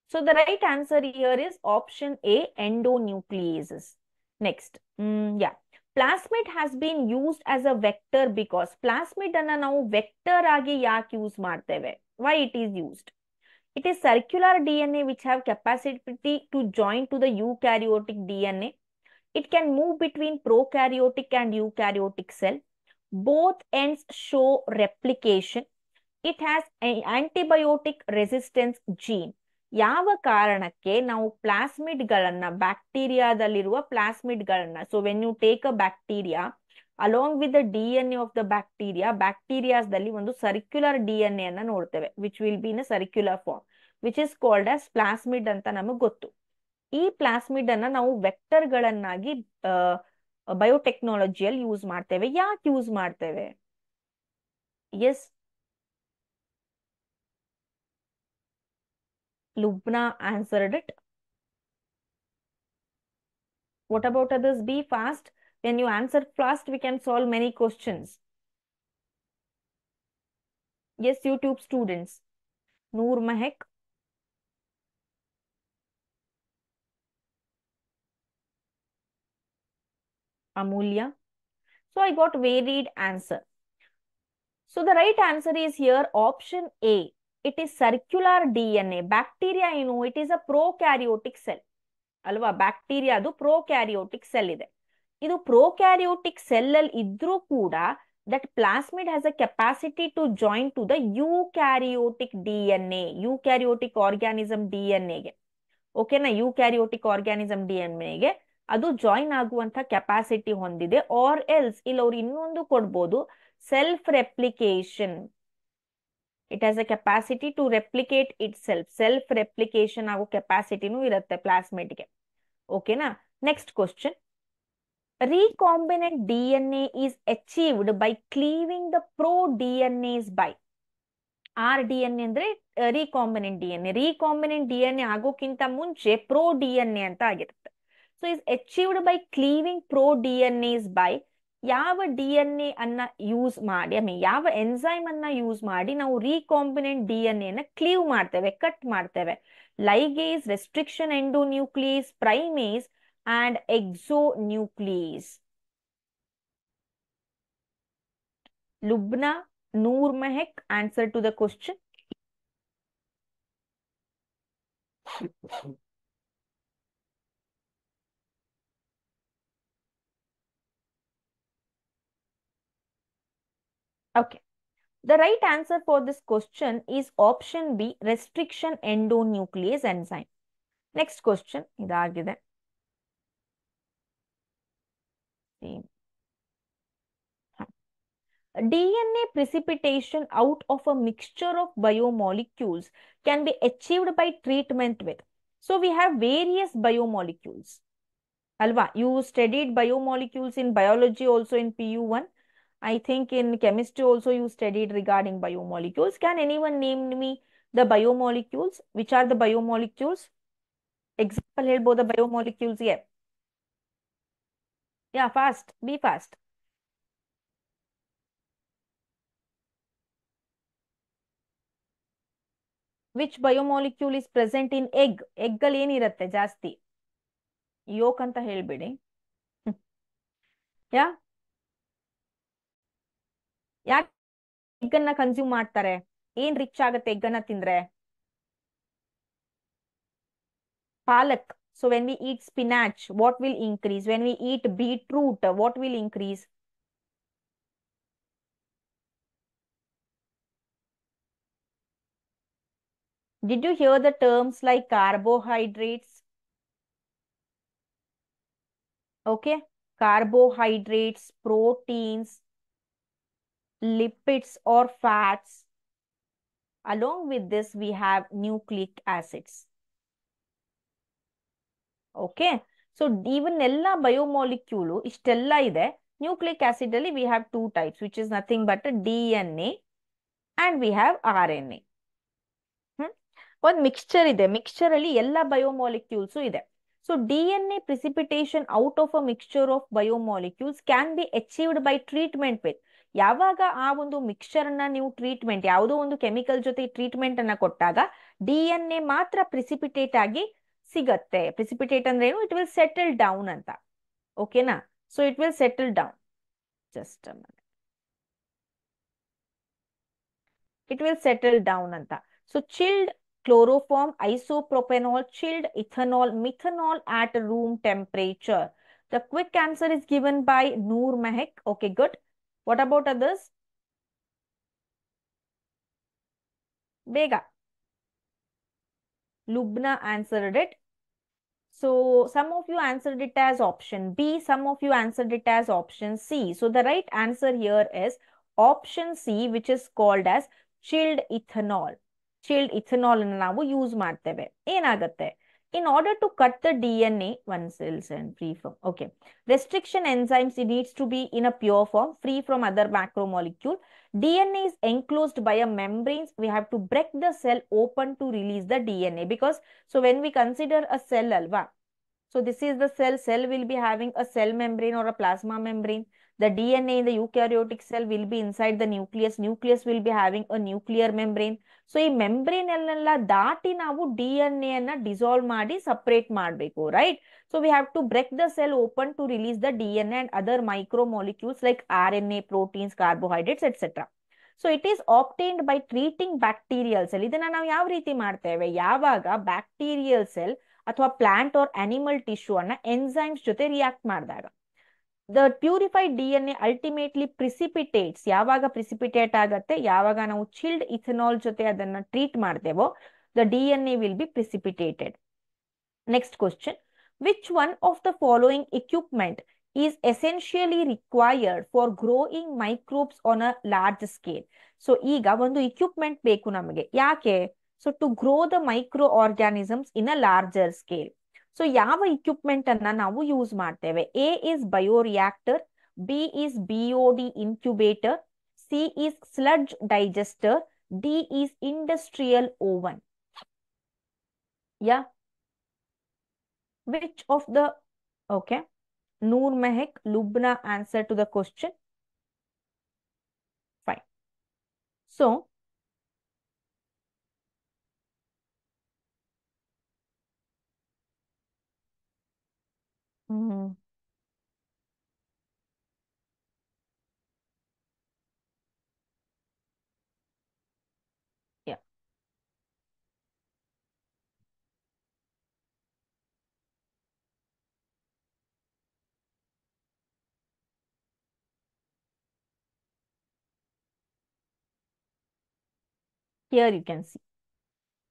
So the right answer here is option A, endonucleases. Next, mm, yeah. Plasmid has been used as a vector because plasmid and now vector aage yaak use maartheve. Why it is used? It is circular DNA which have capacity to join to the eukaryotic DNA. It can move between prokaryotic and eukaryotic cell. Both ends show replication. It has an antibiotic resistance gene. now plasmid ಕಾರಣಕ್ಕೆ bacteria ಪ್ಲಾಸ್ಮಿಡ್ಗಳನ್ನ plasmid ಪ್ಲಾಸ್ಮಿಡ್ಗಳನ್ನ So when you take a bacteria. Along with the D N A of the bacteria ಬ್ಯಾಕ್ಟೀರಿಯಾಸ್ದಲ್ಲಿ ಒಂದು circular D N A ಅನ್ನ ನೋಡ್ತೇವೆ which will be in circular form which is called as plasmid ಅಂತ ನಮಗೆ ಗೊತ್ತು ಈ plasmid ಅನ್ನ ನಾವು ವೆಕ್ಟರ್ ಗಳನ್ನಾಗಿ ಬಯೋಟೆಕ್ನಾಲಜಿಯಲ್ಲಿ ಯೂಸ್ ಮಾಡ್ತೇವೆ ಯಾಕೆ ಯೂಸ್ ಮಾಡ್ತೇವೆ yes Lubna answered it what about others be fast when you answer fast, we can solve many questions. Yes, YouTube students. Noor Mahek. Amulya. So I got varied answer. So the right answer is here option A. It is circular DNA. Bacteria, you know, it is a prokaryotic cell. Alva, bacteria do prokaryotic cell ಇದೆ ಇದು prokaryotic cell ಅಲ್ಲಿ ಇದ್ರೂ ಕೂಡ that plasmid has a capacity to join to the eukaryotic D N A eukaryotic organism D N ಎಗೆ ಓಕೆನಾ eukaryotic organism D N ಎಗೆ ಅದು join ಆಗುವಂತ ಕೆಪಾಸಿಟಿ ಹೊಂದಿದೆ ಆರ್ ಎಲ್ಸ್ ಇಲ್ಲಿ ಅವ್ರು ಇನ್ನೊಂದು ಕೊಡ್ಬೋದು self replication it has a capacity to replicate itself self replication ಆಗೋ ಕೆಪಾಸಿಟಿನೂ ಇರುತ್ತೆ ಪ್ಲಾಸ್ಮೆಟ್ಗೆ ಓಕೆನಾ next question recombinant DNA is achieved by cleaving the pro-DNAs by R D N A ಅಂದ್ರೆ recombinant D N A recombinant D N A ಆಗೋಕ್ಕಿಂತ ಮುಂಚೆ pro D N ಅಂತ ಆಗಿರುತ್ತೆ so is achieved by cleaving pro D N S by ಯಾವ D N A ಅನ್ನ use ಮಾಡಿ I mean ಯಾವ enzyme ಅನ್ನ ಯೂಸ್ ಮಾಡಿ ನಾವು ರೀಕಾಂಬಿನೆಂಟ್ ಡಿ ಎನ್ ಎನ ಕ್ಲೀವ್ ಮಾಡ್ತೇವೆ ಕಟ್ ಮಾಡ್ತೇವೆ ligase restriction endonuclease primase and exonuclease. Lubna Noor Mehek, answer to the question. Okay. The right answer for this question is option B, restriction endonuclease enzyme. Next question, ಇದಾಗಿದೆ DNA precipitation out of a mixture of biomolecules can be achieved by treatment with. So we have various biomolecules. Alva, you studied biomolecules in biology also in PU1. I think in chemistry also you studied regarding biomolecules. Can anyone name me the biomolecules? Which are the biomolecules? Example, the biomolecules, yeah. Yeah, fast Be fast. Which biomolecule is present in egg egg ಅಲ್ಲಿ ಏನಿರುತ್ತೆ ಜಾಸ್ತಿ yoke ಅಂತ ಹೇಳ್ಬೇಡಿ ಯಾ [LAUGHS] ಯಾಕೆ egg ಅನ್ನ consume ಮಾಡ್ತಾರೆ ಏನ್ rich ಆಗುತ್ತೆ ಎಗ್ ಅನ್ನ ತಿಂದ್ರೆ ಪಾಲಕ್ So when we eat spinach, what will increase? When we eat beetroot, what will increase? Did you hear the terms like carbohydrates? Okay, carbohydrates, proteins, lipids or fats. Along with this, we have nucleic acids. Okay so ಇವನ್ನೆಲ್ಲ biomolecule ಇಷ್ಟೆಲ್ಲ ಇದೆ nucleic acid ಅಲ್ಲಿ we have two types which is nothing but D N A and we have R N A ಒಂದು mixture ಇದೆ mixture ಅಲ್ಲಿ ಎಲ್ಲ biomolecules ಇದೆ so D N A precipitation out of a mixture of biomolecules can be achieved by treatment with ಯಾವಾಗ ಆ ಒಂದು ಮಿಕ್ಸ್ಚರ್ನ ನೀವು treatment ಯಾವುದೋ ಒಂದು ಕೆಮಿಕಲ್ ಜೊತೆ ಟ್ರೀಟ್ಮೆಂಟ್ ಅನ್ನ ಕೊಟ್ಟಾಗ ಡಿ ಎನ್ ಎ ಮಾತ್ರ ಪ್ರಿಸಿಪಿಟೇಟ್ ಆಗಿ ಸಿಗತ್ತೆ ಪ್ರಿಸಿಪಿಟೇಟ್ ಅಂದ್ರೆ ಏನು ಇಟ್ ವಿಲ್ ಸೆಟಲ್ ಡೌನ್ ಅಂತ ಓಕೆನಾ so it will settle down just it will settle down ಅಂತ so chilled chloroform isopropanol chilled ethanol methanol at room temperature the quick answer is given by Noor Mehak okay good what about others ಬೇಗ Lubna answered it so some of you answered it as option B, some of you answered it as option C. So the right answer here is option C, which is called as chilled ethanol. Chilled ethanol ಅನ್ನು ನಾವು use ಮಾಡ್ತೇವೆ ಏನಾಗುತ್ತೆ in order to cut the DNA, one cells and free from, okay. Restriction enzymes, it needs to be in a pure form, free from other macromolecule. DNA is enclosed by a membrane. We have to break the cell open to release the DNA because, so when we consider a cell, alva, so this is the cell, cell will be having a cell membrane or a plasma membrane. The DNA in the eukaryotic cell will be inside the nucleus Nucleus will be having a nuclear so ಈ membrane ಅಲ್ಲೆಲ್ಲ ದಾಟಿ ನಾವು D N ಎನ್ನ dissolve ಮಾಡಿ separate ಮಾಡಬೇಕು right so we have to break the cell open to release the D N and other micro like R N A proteins carbohydrates etcetera so it is obtained by treating bacterial cell ಇದನ್ನ ನಾವು ಯಾವ ರೀತಿ ಮಾಡ್ತೇವೆ ಯಾವಾಗ bacterial cell ಅಥವಾ plant or animal tissue ಅನ್ನ enzymes ಜೊತೆ react ಮಾಡಿದಾಗ the purified D N A ultimately precipitates ಯಾವಾಗ ಪ್ರಿಸಿಪಿಟೇಟ್ ಆಗತ್ತೆ ಯಾವಾಗ ನಾವು ಚಿಲ್ಡ್ ಇಥನಾಲ್ ಜೊತೆ ಅದನ್ನ ಟ್ರೀಟ್ ಮಾಡ್ತೇವೋ the D N A will be precipitated next question which one of the following equipment is essentially required for growing microbes on a large scale so ಈಗ ಒಂದು equipment ಬೇಕು ನಮಗೆ ಯಾಕೆ so to grow the micro organisms in a larger scale so यहाक्विपमेंट ना use A is bioreactor B is BOD incubator C is sludge digester D industrial oven which of the okay Noor Mehak Lubna answer to the question fine so hmm Yeah. Here you can see.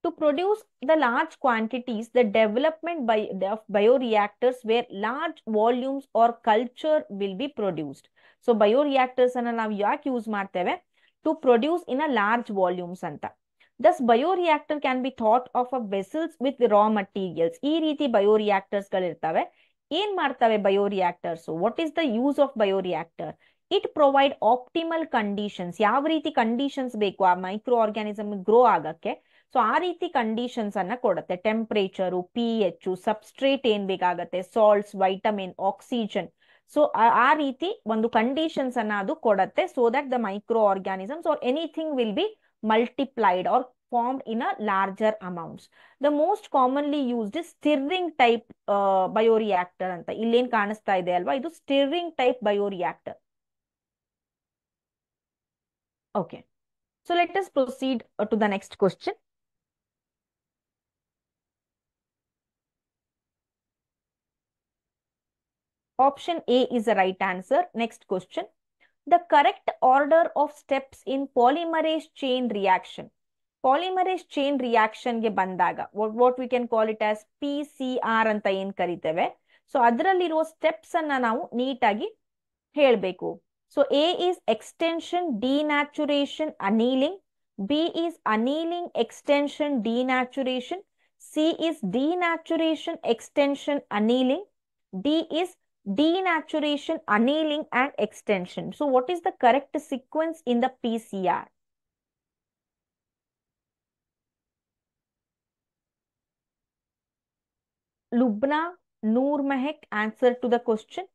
To produce the large quantities, the development by the of bioreactors where large volumes or culture will be produced. So bioreactors and now you use to produce in a large volume anta. Thus, bioreactor can be thought of a vessels with raw materials. Eriti bioreactors in martave bioreactor. So, what is the use of bioreactor? It provide optimal conditions. Yavriti conditions bekwa microorganism grow agake. Okay? So ಆ ರೀತಿ conditions ಅನ್ನ ಕೊಡುತ್ತೆ temperature P H substrate ಏನ್ ಬೇಕಾಗತ್ತೆ salts vitamin oxygen so ಆ ರೀತಿ ಒಂದು conditions ಅನ್ನ ಅದು ಕೊಡತ್ತೆ so that the microorganisms or anything will be multiplied or formed in a larger amounts the most commonly used stirring type type uh, ಅಂತ ಇಲ್ಲೇನ್ ಕಾಣಿಸ್ತಾ ಇದೆ ಅಲ್ವಾ ಇದು stirring type bioreactor okay So let us proceed to the next question. Option A is the right answer. Next question. The correct order of steps in polymerase chain reaction. Polymerase chain reaction ge bandaga. What, what we can call it as PCR anta yen kariteve. So, adrali ro steps anna nao neat agi helbeku. So, A is extension denaturation annealing. B is annealing extension denaturation. C is denaturation extension annealing. D is denaturation, annealing and extension. So what is the correct sequence in the PCR? Lubna Noor Mehek answer to the question.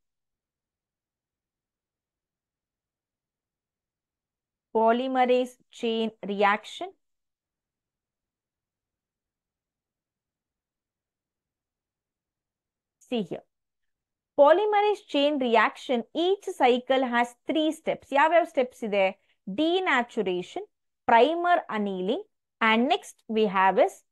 Polymerase chain reaction. See here polymerase chain reaction, each cycle has three steps. Yeah, we have steps there. Denaturation, primer annealing, and next we have is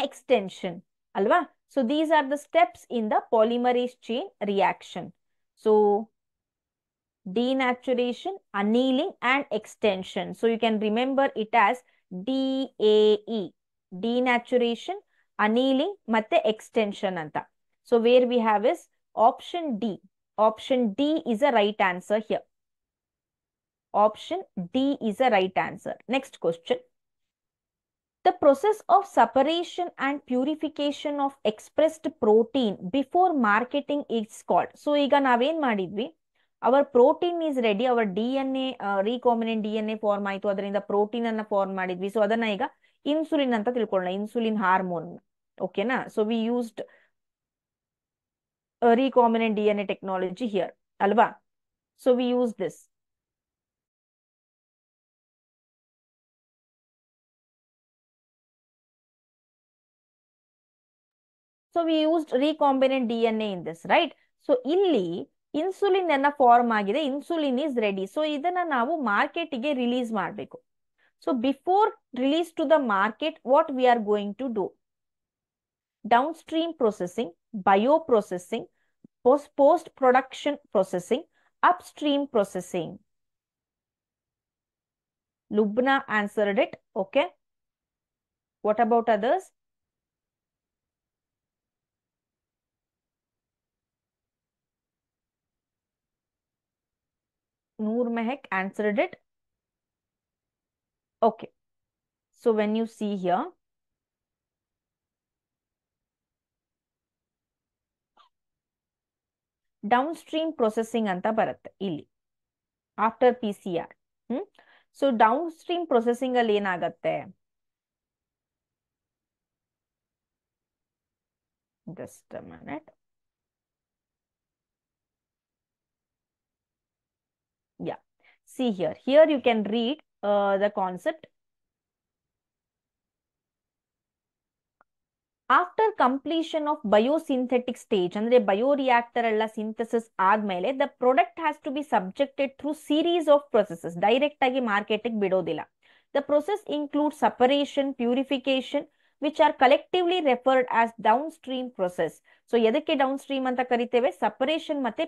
extension. Alva. So these are the steps in the polymerase chain reaction. So denaturation, annealing, and extension. So you can remember it as DAE. Denaturation, annealing, matte extension. That. So where we have is Option D. Option D is a right answer here. Option D is a right answer. Next question. The process of separation and purification of expressed protein before marketing is called. So, hega na ween maadidvi. Our protein is ready. Our DNA, uh, recombinant DNA form maaitu. Adhan da protein anna form So, adhan na hega insulin anta tilkole insulin hormone. Okay na. So, we used... uh, a recombinant DNA technology here, alva. So we use so we used recombinant D in this right so ಇಲ್ಲಿ insulin ಅನ್ನ form ಆಗಿದೆ insulin is ready so ಇದನ್ನ ನಾವು ಮಾರ್ಕೆಟ್ಗೆ release ಮಾಡಬೇಕು so before release to the market what we are going to do downstream processing bioprocessing, post-production processing, upstream processing. Lubna answered it. Okay. What about others? Noor Mehek answered it. Okay. So when you see here, downstream processing अंत बरते after PCR hmm so downstream processing all just minute या see here here you can read the concept after completion of biosynthetic stage ಅಂದ್ರೆ bioreactor ಎಲ್ಲ synthesis ಆದ್ಮೇಲೆ the product has to be subjected through series of processes direct ಆಗಿ ಮಾರ್ಕೆಟ್ಗೆ ಬಿಡೋದಿಲ್ಲ the process include separation purification which are collectively referred as downstream process so ಎದಕ್ಕೆ downstream ಅಂತ ಕರಿತೇವೆ separation ಮತ್ತೆ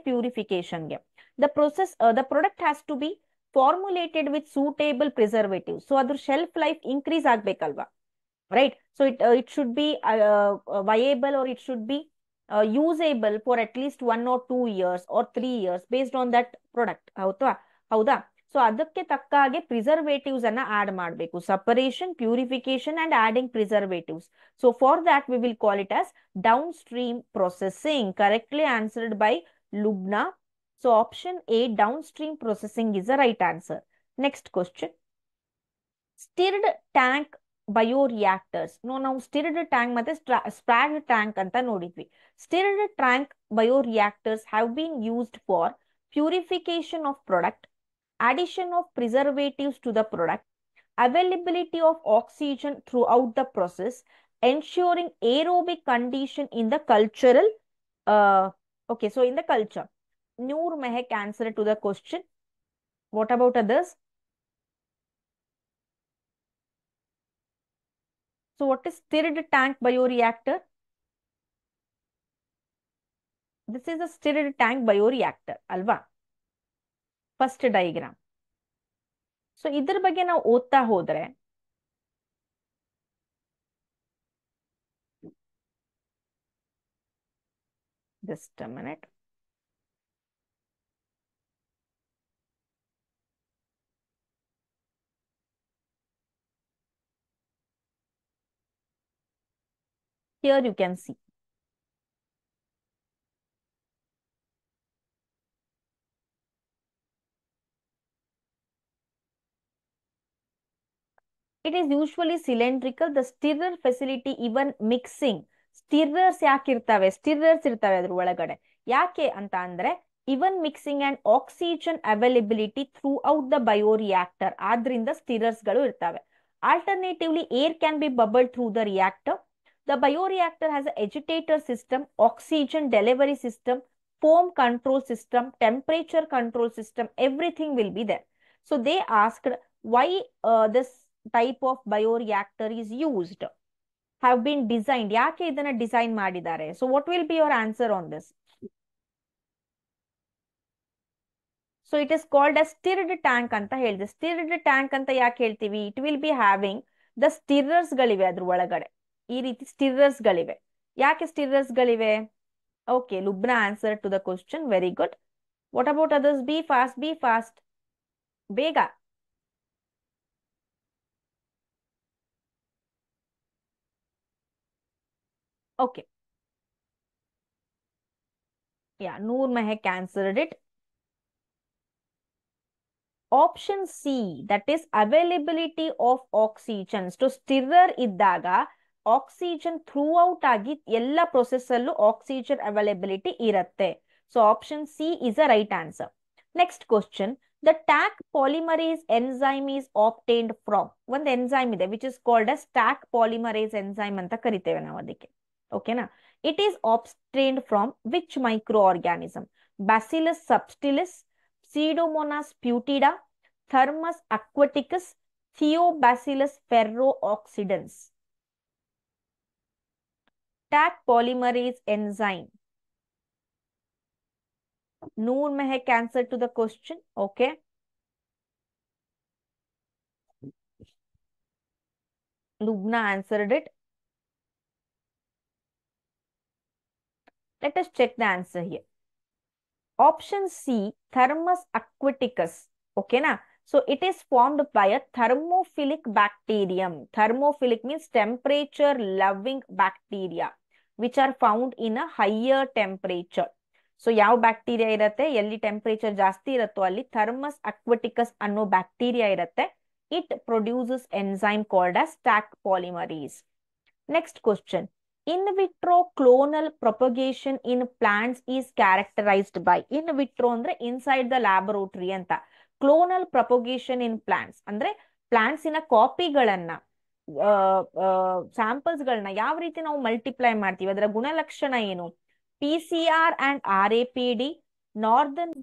ಗೆ the process the product has to be formulated with suitable preservative so ಅದ್ರ shelf life increase ಆಗ್ಬೇಕಲ್ವಾ right? So it uh, it should be uh, uh, viable or it should be usable for at least one or two years or three years based on that product. How the so adakke takka preservatives anna add maadbeku separation purification and adding preservatives so for that we will call it as downstream processing correctly answered by lubna so option a downstream processing is the right answer next question stirred tank bioreactors. No, now stirred tank matha spread tank no, nodidvi. Stirred tank bioreactors have been used for purification of product, addition of preservatives to the product, availability of oxygen throughout the process, ensuring aerobic condition in the cultural uh, okay, so in the culture. Noor Mehe cancer to the question. What about others? So what is stirred tank bioreactor? This is a stirred tank bioreactor, Alva. First diagram. So either bagay na ota hodre. Just a minute. Here you can see. It is usually cylindrical. The stirrer facility even mixing. Stirrers ಯಾಕಿರ್ತವೆ stirrers ಇರ್ತವೆ ಅದ್ರ ಒಳಗಡೆ ಯಾಕೆ ಅಂತ ಅಂದ್ರೆ even mixing and oxygen availability throughout the reactor ಆದ್ರಿಂದ stirrers ಗಳು ಇರ್ತವೆ alternatively air can be bubble through the reactor The bioreactor has an agitator system, oxygen delivery system, foam control system, temperature control system, everything will be there. So they asked why uh, this type of bioreactor is used, have been designed. Yake idana design maadidare. So what will be your answer on this? So it is called a stirred tank anta held. The stirred tank anta yake it will be having the stirrers galive adru valagade. ಈ ರೀತಿ ಸ್ಟಿರ್ರಸ್ ಗಳಿವೆ ಯಾಕೆ stirrers ಗಳಿವೆ okay Lubna answer to the question very good what about others be fast be fast ಬೇಗ okay yeah 100 my ಹ cancelled it option C that is availability of oxygen to stir ಇದ್ದಾಗ oxygen throughout ಆಗಿ ಎಲ್ಲ process ಅಲ್ಲೂ oxygen availability ಇರುತ್ತೆ so option C is a right answer next question the Taq polymerase enzyme is obtained from ಒಂದು enzyme ಇದೆ which is called as tack polymerase enzyme ಅಂತ ಕರಿತೇವೆ ನಾವು ಅದಕ್ಕೆ ಓಕೆನಾ it is obtained from which microorganism Bacillus subtilis Pseudomonas putida Thermus aquaticus Thiobacillus ferrooxidans Taq polymerase enzyme Noor Mehak answer to the question okay Lubna answer it let us check the answer here option C Thermus aquaticus okay ना so it is formed by a thermophilic bacterium thermophilic means temperature loving bacteria which are found in a higher temperature so ಯಾವ bacteria ಇರುತ್ತೆ ಎಲ್ಲಿ temperature ಜಾಸ್ತಿ ಇರುತ್ತೋ ಅಲ್ಲಿ thermos ಅಕ್ವಟಿಕಸ್ ಅನ್ನೋ bacteria ಇರುತ್ತೆ it produces enzyme called as Taq polymerase next question in vitro clonal propagation in plants is characterised by in vitro ಅಂದ್ರೆ inside the laboratory ಅಂತ ಕ್ಲೋನಲ್ ಪ್ರೊಪಗೇಷನ್ ಇನ್ ಪ್ಲಾಂಟ್ಸ್ ಅಂದ್ರೆ ಪ್ಲಾಂಟ್ಸ್ ಇನ ಕಾಪಿಗಳನ್ನ ಸ್ಯಾಂಪಲ್ಸ್ ಗಳನ್ನ ಯಾವ ರೀತಿ ನಾವು ಮಲ್ಟಿಪ್ಲೈ ಮಾಡ್ತೀವಿ ಅದರ ಗುಣಲಕ್ಷಣ ಏನು P C R and R A P D northern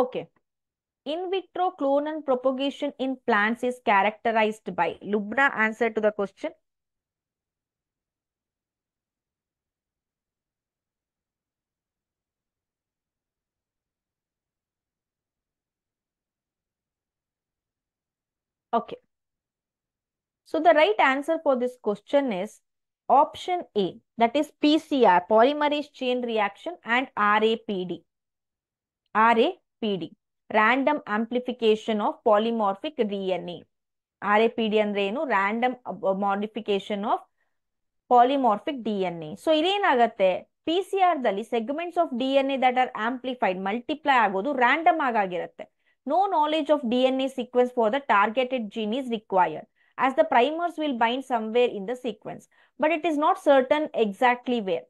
okay in vitro clonal propagation in plants is characterized by? Lubna answer to the question. Okay. So the right answer for this question is option A that is PCR polymerase chain reaction and RAPD. RAPD random amplification of polymorphic DNA. RAPD and random uh, uh, modification of polymorphic DNA. So, Irenagate, PCR Dali, segments of DNA that are amplified, multiply agodu, random agagirate. No knowledge of DNA sequence for the targeted gene is required as the primers will bind somewhere in the sequence. But it is not certain exactly where.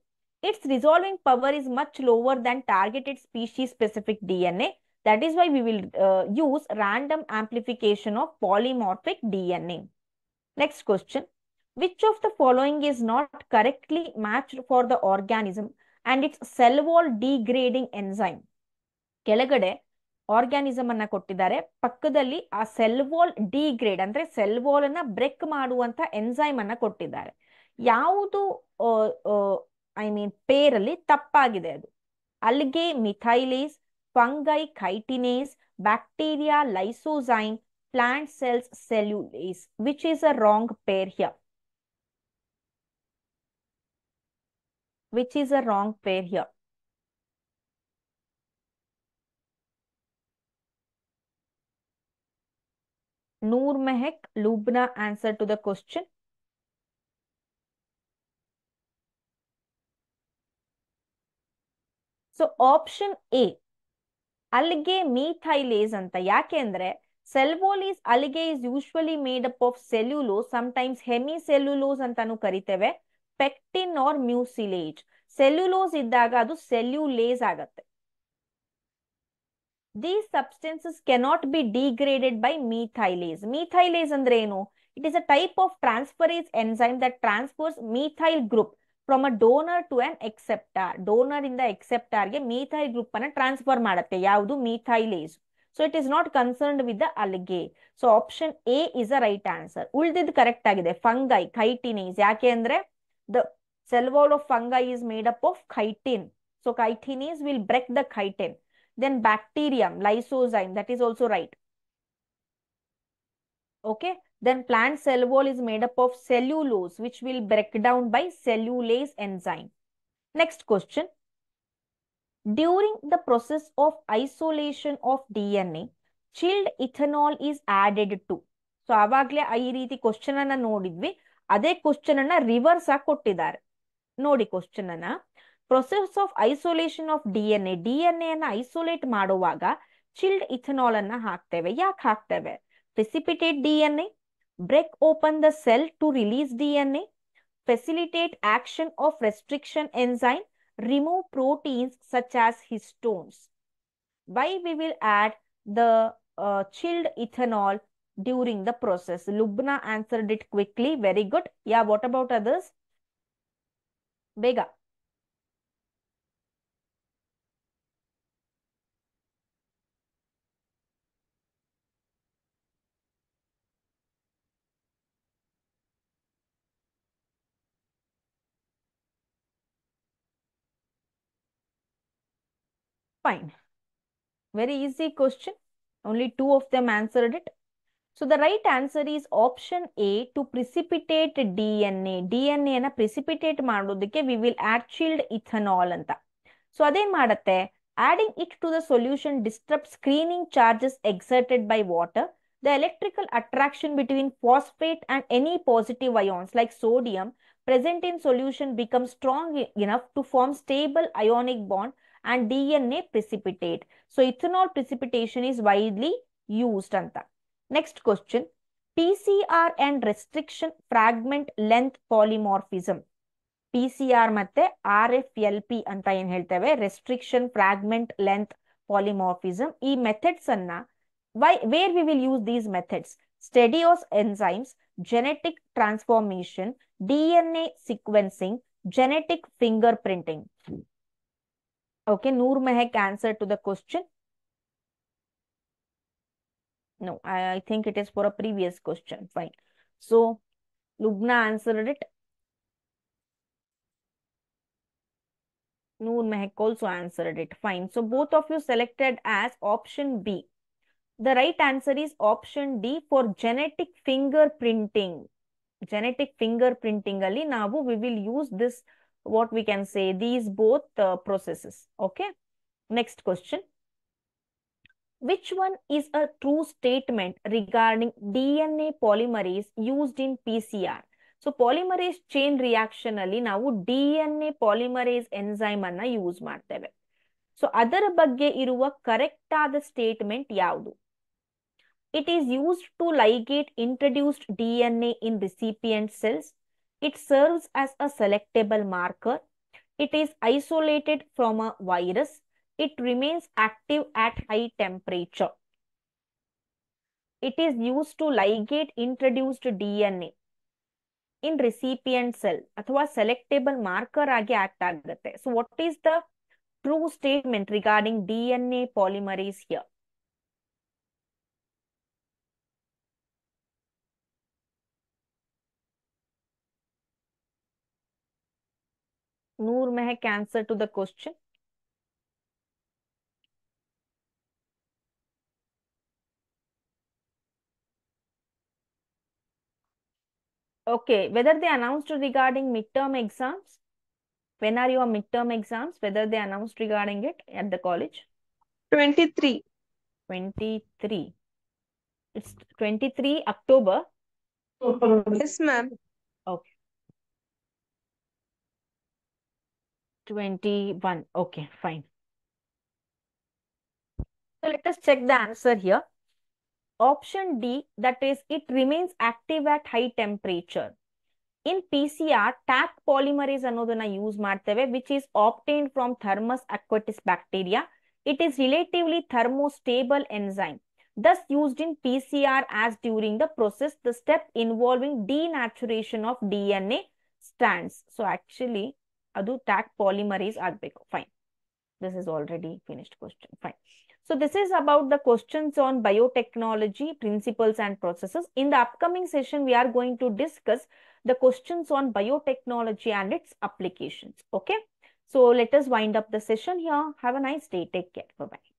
Its resolving power is much lower than targeted species-specific DNA. That is why we will uh, use random amplification of polymorphic DNA. Next question. Which of the following is not correctly matched for the organism and its cell wall degrading enzyme? Kelagade organism anna kottidare pakkadalli a cell wall degrade andre cell wall anna break anta enzyme anna kottidare Yaudu uh, uh, i mean pair alli tappagide adu alge methylase fungi, chitinase, bacteria, lysozyme, plant cells, cellulase, which is a wrong pair here. Which is a wrong pair here. Noor Mehek, Lubna answer to the question. So option A, algae methylase ಅಂತ ಯಾಕೆ ಅಂದ್ರೆ cellulase algae is usually made up of cellulose sometimes hemicellulose ಅಂತಾನು ಕರಿತೇವೆ pectin R mucilage cellulose ಇದ್ದಾಗ ಅದು cellulase ಆಗತ್ತೆ these substances cannot be degraded by methylase methylase ಅಂದ್ರೆ ಏನು it is a type of transferase enzyme that transfers methyl group from a donor to an acceptor donor ಇಂದ ಎಕ್ಸೆಪ್ಟಾರ್ಗೆ methyl group ಅನ್ನ transfer ಮಾಡುತ್ತೆ ಯಾವುದು methylase so it is not concerned with the algae so option A is a right answer ಉಳಿದಿದ್ದು correct ಆಗಿದೆ fungi chitinase ಯಾಕೆ ಅಂದ್ರೆ the cell wall of fungi is made up of chitin so chitinase will break the chitin then bacterium lysozyme that is also right okay then plant cell wall wall is made up of cellulose, which will break down by next enzyme. During the process of process of isolation of DNA, chilled ethanol is added to so ಆವಾಗಲೇ ಈ ರೀತಿ question ಅನ್ನ ನೋಡಿದ್ವಿ ಅದೇ question ಅನ್ನ reverse ಆಗಿ ಕೊಟ್ಟಿದ್ದಾರೆ ನೋಡಿ ಕ್ವಶನ್ ಅನ್ನ process of isolation of D N A D N ಎನ್ನ ಐಸೋಲೇಟ್ ಮಾಡುವಾಗ ಚಿಲ್ಡ್ ಇಥನಾಲ್ ಅನ್ನ ಹಾಕ್ತೇವೆ ಯಾಕೆ ಹಾಕ್ತೇವೆ precipitate D N A break open the cell to release DNA, facilitate action of restriction enzyme, remove proteins such as histones. Why we will add the uh, chilled ethanol during the process? Lubna answered it quickly. Very good. Yeah, what about others? Vega. Fine. Very easy question. Only two of them answered it. So the right answer is option A to precipitate DNA. DNA, na precipitate ಮಾಡೋದಕ್ಕೆ we will actild ethanol ಅಂತ. So ಅದೇನ್ ಮಾಡುತ್ತೆ adding it to the solution disrupts screening charges exerted by water. The electrical attraction between phosphate and any positive ions like sodium present in solution becomes strong enough to form stable ionic bond and DNA precipitate. So, ethanol precipitation is widely used. Next question. PCR and restriction fragment length polymorphism. PCR matte RFLP anta restriction fragment length polymorphism. E methods anna, why, where we will use these methods? Steadios enzymes, genetic transformation, DNA sequencing, genetic fingerprinting. Okay okay, Noor Mehak answer to the question no i i think it is for a previous question fine so lubna answered it noor mehak also answered it fine so both of you selected as option b the right answer is option d for genetic fingerprinting genetic fingerprinting ali now we will use this what we can say these both uh, processes okay next question which one is a true statement regarding DNA polymerase used in PCR? So, polymerase chain reaction ali na DNA polymerase enzyme anna use maartthewe. So, adar bagge iruva correct ada statement yaudu. It is used to ligate introduced DNA in recipient cells. It serves as a selectable marker. It is isolated from a virus. It remains active at high temperature. It is used to ligate introduced DNA in recipient cell ಅಥವಾ selectable marker ಆಗಿ act ಆಗುತ್ತೆ. So what is the true statement regarding DNA polymerase here? Noor Mehak answer to the question? Okay, whether they announced regarding midterm exams, when are your midterm exams, whether they announced regarding it at the college? 23. 23. It's 23 October. Yes, ma'am. 21. Okay, fine. So let us check the answer here. Option D, that is, it remains active at high temperature. In PCR, TAC polymerase ಅನ್ನೋದನ್ನ use use which is obtained from Thermus aquatis bacteria. It is relatively thermostable enzyme, thus used in PCR as during the process, the step involving denaturation of DNA strands. So actually, ಅದು tack polymerase ಆಗ್ಬೇಕು fine this is already finished question fine so this is about the questions on biotechnology principles and processes in the upcoming session we are going to discuss the questions on biotechnology and its applications okay so let us wind up the session here have a nice day take care bye bye